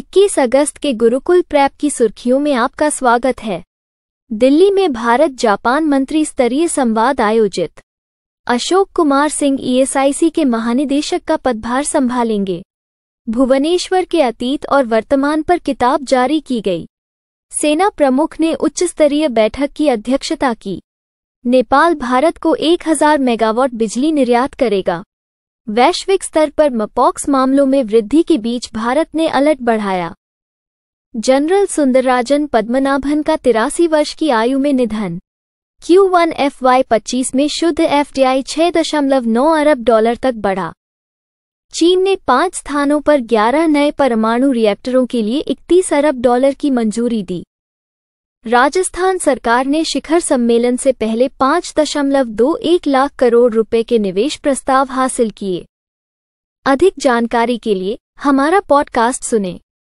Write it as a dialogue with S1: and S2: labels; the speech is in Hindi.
S1: 21 अगस्त के गुरुकुल प्रैप की सुर्खियों में आपका स्वागत है दिल्ली में भारत जापान मंत्री स्तरीय संवाद आयोजित अशोक कुमार सिंह ईएसआईसी e के महानिदेशक का पदभार संभालेंगे भुवनेश्वर के अतीत और वर्तमान पर किताब जारी की गई सेना प्रमुख ने उच्च स्तरीय बैठक की अध्यक्षता की नेपाल भारत को 1000 मेगावाट बिजली निर्यात करेगा वैश्विक स्तर पर मपॉक्स मामलों में वृद्धि के बीच भारत ने अलर्ट बढ़ाया जनरल सुंदरराजन पद्मनाभन का तिरासी वर्ष की आयु में निधन क्यू वन एफ वाई पच्चीस में शुद्ध एफ डी छह दशमलव नौ अरब डॉलर तक बढ़ा चीन ने पांच स्थानों पर 11 नए परमाणु रिएक्टरों के लिए 31 अरब डॉलर की मंजूरी दी राजस्थान सरकार ने शिखर सम्मेलन से पहले पाँच दशमलव दो एक लाख करोड़ रुपए के निवेश प्रस्ताव हासिल किए अधिक जानकारी के लिए हमारा पॉडकास्ट सुने